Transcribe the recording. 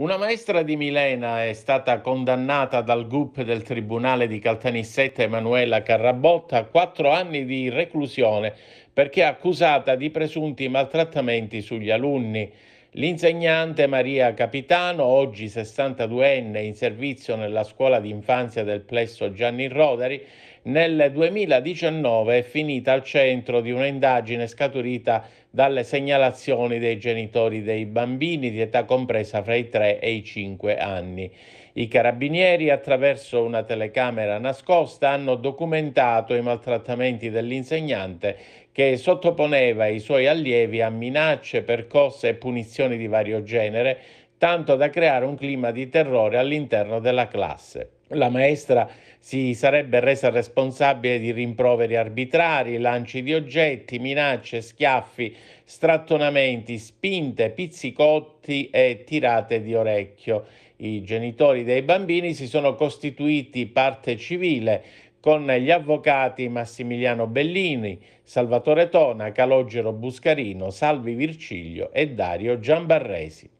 Una maestra di Milena è stata condannata dal GUP del Tribunale di Caltanissetta Emanuela Carrabotta a quattro anni di reclusione perché accusata di presunti maltrattamenti sugli alunni. L'insegnante Maria Capitano, oggi 62enne in servizio nella scuola d'infanzia del plesso Gianni Rodari, nel 2019 è finita al centro di un'indagine scaturita dalle segnalazioni dei genitori dei bambini di età compresa fra i 3 e i 5 anni. I carabinieri, attraverso una telecamera nascosta, hanno documentato i maltrattamenti dell'insegnante che sottoponeva i suoi allievi a minacce, percosse e punizioni di vario genere, tanto da creare un clima di terrore all'interno della classe. La maestra si sarebbe resa responsabile di rimproveri arbitrari, lanci di oggetti, minacce, schiaffi, strattonamenti, spinte, pizzicotti e tirate di orecchio. I genitori dei bambini si sono costituiti parte civile con gli avvocati Massimiliano Bellini, Salvatore Tona, Calogero Buscarino, Salvi Virciglio e Dario Giambarresi.